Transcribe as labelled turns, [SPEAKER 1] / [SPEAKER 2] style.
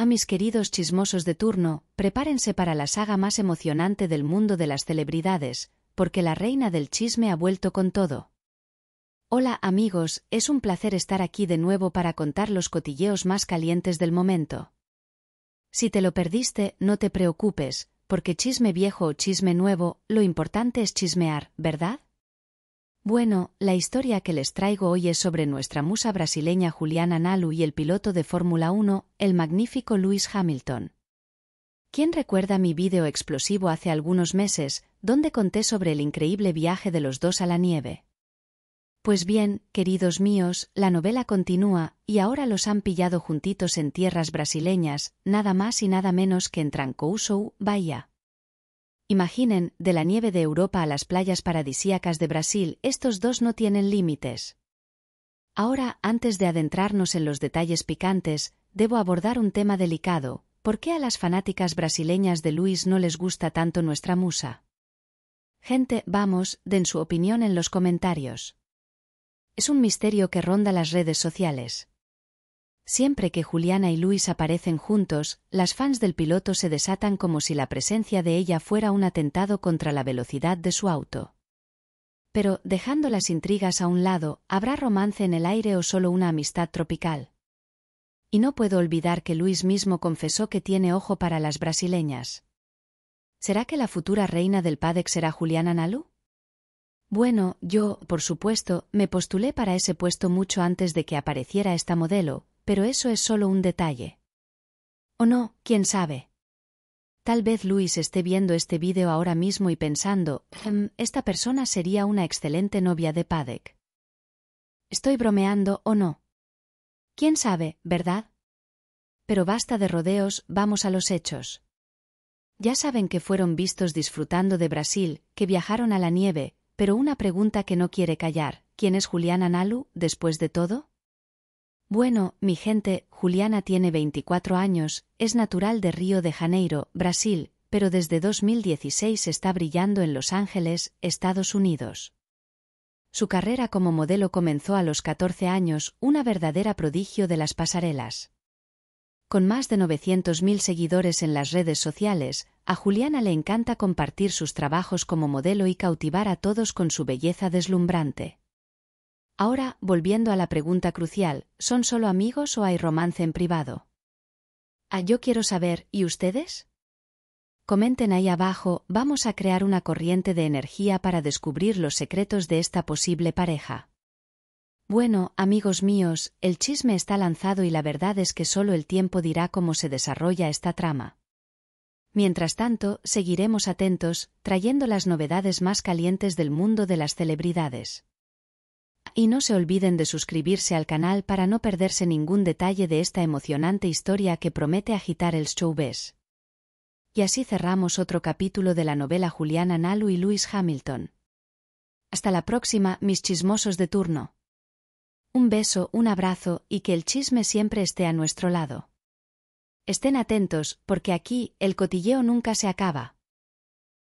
[SPEAKER 1] A mis queridos chismosos de turno, prepárense para la saga más emocionante del mundo de las celebridades, porque la reina del chisme ha vuelto con todo. Hola amigos, es un placer estar aquí de nuevo para contar los cotilleos más calientes del momento. Si te lo perdiste, no te preocupes, porque chisme viejo o chisme nuevo, lo importante es chismear, ¿verdad? Bueno, la historia que les traigo hoy es sobre nuestra musa brasileña Juliana Nalu y el piloto de Fórmula 1, el magnífico Lewis Hamilton. ¿Quién recuerda mi vídeo explosivo hace algunos meses, donde conté sobre el increíble viaje de los dos a la nieve? Pues bien, queridos míos, la novela continúa, y ahora los han pillado juntitos en tierras brasileñas, nada más y nada menos que en Trancousou, Bahía. Imaginen, de la nieve de Europa a las playas paradisíacas de Brasil, estos dos no tienen límites. Ahora, antes de adentrarnos en los detalles picantes, debo abordar un tema delicado. ¿Por qué a las fanáticas brasileñas de Luis no les gusta tanto nuestra musa? Gente, vamos, den su opinión en los comentarios. Es un misterio que ronda las redes sociales. Siempre que Juliana y Luis aparecen juntos, las fans del piloto se desatan como si la presencia de ella fuera un atentado contra la velocidad de su auto. Pero, dejando las intrigas a un lado, ¿habrá romance en el aire o solo una amistad tropical? Y no puedo olvidar que Luis mismo confesó que tiene ojo para las brasileñas. ¿Será que la futura reina del PADEC será Juliana Nalú? Bueno, yo, por supuesto, me postulé para ese puesto mucho antes de que apareciera esta modelo, pero eso es solo un detalle. O no, quién sabe. Tal vez Luis esté viendo este vídeo ahora mismo y pensando, em, esta persona sería una excelente novia de Padek. Estoy bromeando o no. ¿Quién sabe, verdad? Pero basta de rodeos, vamos a los hechos. Ya saben que fueron vistos disfrutando de Brasil, que viajaron a la nieve, pero una pregunta que no quiere callar, ¿quién es Juliana Nalu, después de todo? Bueno, mi gente, Juliana tiene 24 años, es natural de Río de Janeiro, Brasil, pero desde 2016 está brillando en Los Ángeles, Estados Unidos. Su carrera como modelo comenzó a los 14 años, una verdadera prodigio de las pasarelas. Con más de 900.000 seguidores en las redes sociales, a Juliana le encanta compartir sus trabajos como modelo y cautivar a todos con su belleza deslumbrante. Ahora, volviendo a la pregunta crucial, ¿son solo amigos o hay romance en privado? A ah, yo quiero saber, ¿y ustedes? Comenten ahí abajo, vamos a crear una corriente de energía para descubrir los secretos de esta posible pareja. Bueno, amigos míos, el chisme está lanzado y la verdad es que solo el tiempo dirá cómo se desarrolla esta trama. Mientras tanto, seguiremos atentos, trayendo las novedades más calientes del mundo de las celebridades y no se olviden de suscribirse al canal para no perderse ningún detalle de esta emocionante historia que promete agitar el showbiz. Y así cerramos otro capítulo de la novela Juliana Nalu y Luis Hamilton. Hasta la próxima, mis chismosos de turno. Un beso, un abrazo y que el chisme siempre esté a nuestro lado. Estén atentos, porque aquí el cotilleo nunca se acaba.